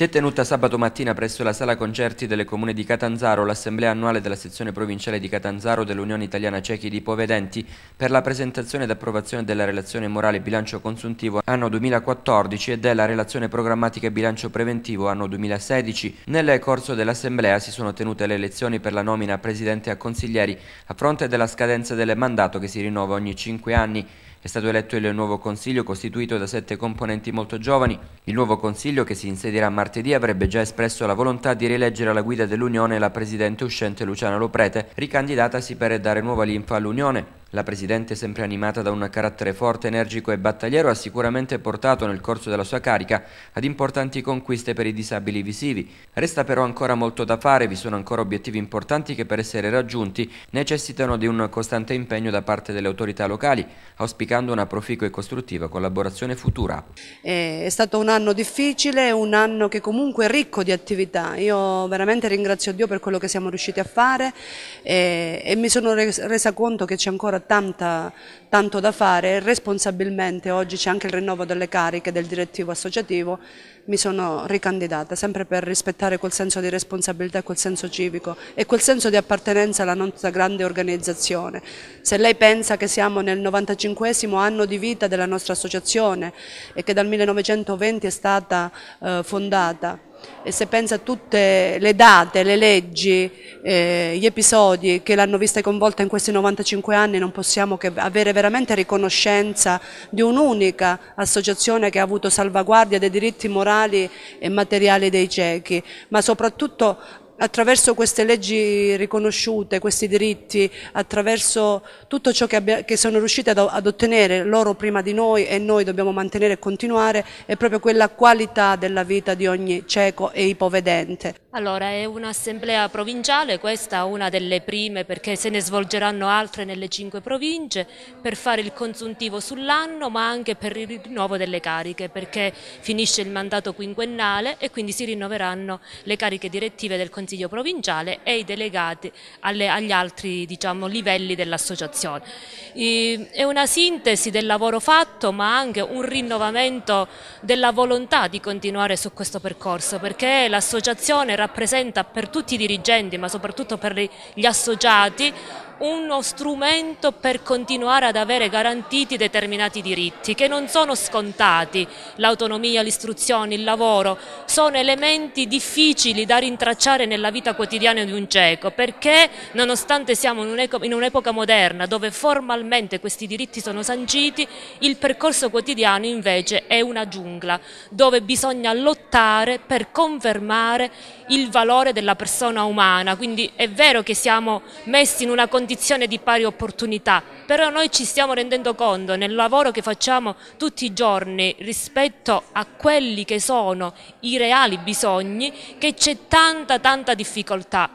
Si è tenuta sabato mattina presso la sala concerti delle comune di Catanzaro l'assemblea annuale della sezione provinciale di Catanzaro dell'Unione Italiana Cechi di Povedenti per la presentazione ed approvazione della relazione morale bilancio consuntivo anno 2014 e della relazione programmatica e bilancio preventivo anno 2016. Nel corso dell'assemblea si sono tenute le elezioni per la nomina a presidente e a consiglieri a fronte della scadenza del mandato che si rinnova ogni 5 anni. È stato eletto il nuovo Consiglio costituito da sette componenti molto giovani. Il nuovo Consiglio che si insedierà martedì avrebbe già espresso la volontà di rieleggere alla guida dell'Unione la Presidente uscente Luciana Loprete, ricandidatasi per dare nuova linfa all'Unione. La Presidente, sempre animata da un carattere forte, energico e battagliero, ha sicuramente portato nel corso della sua carica ad importanti conquiste per i disabili visivi. Resta però ancora molto da fare, vi sono ancora obiettivi importanti che per essere raggiunti necessitano di un costante impegno da parte delle autorità locali, auspicando una proficua e costruttiva collaborazione futura. Eh, è stato un anno difficile, un anno che comunque è ricco di attività. Io veramente ringrazio Dio per quello che siamo riusciti a fare eh, e, mi sono resa conto che c'è ancora tanta, tanto da fare, responsabilmente oggi c'è anche il rinnovo delle cariche del direttivo associativo, mi sono ricandidata sempre per rispettare quel senso di responsabilità, quel senso civico e quel senso di appartenenza alla nostra grande organizzazione. Se lei pensa che siamo nel 95 anno di vita della nostra associazione e che dal 1920 è stata eh, fondata, e se pensa a tutte le date, le leggi, eh, gli episodi che l'hanno vista coinvolta in questi 95 anni non possiamo che avere veramente riconoscenza di un'unica associazione che ha avuto salvaguardia dei diritti morali e materiali dei ciechi, ma soprattutto attraverso queste leggi riconosciute, questi diritti, attraverso tutto ciò che, abbia, che sono riuscite ad, ad, ottenere loro prima di noi e noi dobbiamo mantenere e continuare, è proprio quella qualità della vita di ogni cieco e ipovedente. Allora, è un'assemblea provinciale, questa è una delle prime perché se ne svolgeranno altre nelle cinque province, per fare il consuntivo sull'anno ma anche per il rinnovo delle cariche perché finisce il mandato quinquennale e quindi si rinnoveranno le cariche direttive del Consiglio provinciale e i delegati alle, agli altri diciamo, livelli dell'associazione. È una sintesi del lavoro fatto ma anche un rinnovamento della volontà di continuare su questo percorso perché l'associazione rappresenta per tutti i dirigenti ma soprattutto per gli associati uno strumento per continuare ad avere garantiti determinati diritti che non sono scontati, l'autonomia, l'istruzione, il lavoro, sono elementi difficili da rintracciare nella vita quotidiana di un cieco perché nonostante siamo in un'epoca moderna dove formalmente questi diritti sono sanciti, il percorso quotidiano invece è una giungla dove bisogna lottare per confermare il valore della persona umana, quindi è vero che siamo messi in una condizione condizione di pari opportunità, però noi ci stiamo rendendo conto nel lavoro che facciamo tutti i giorni rispetto a quelli che sono i reali bisogni che c'è tanta tanta difficoltà.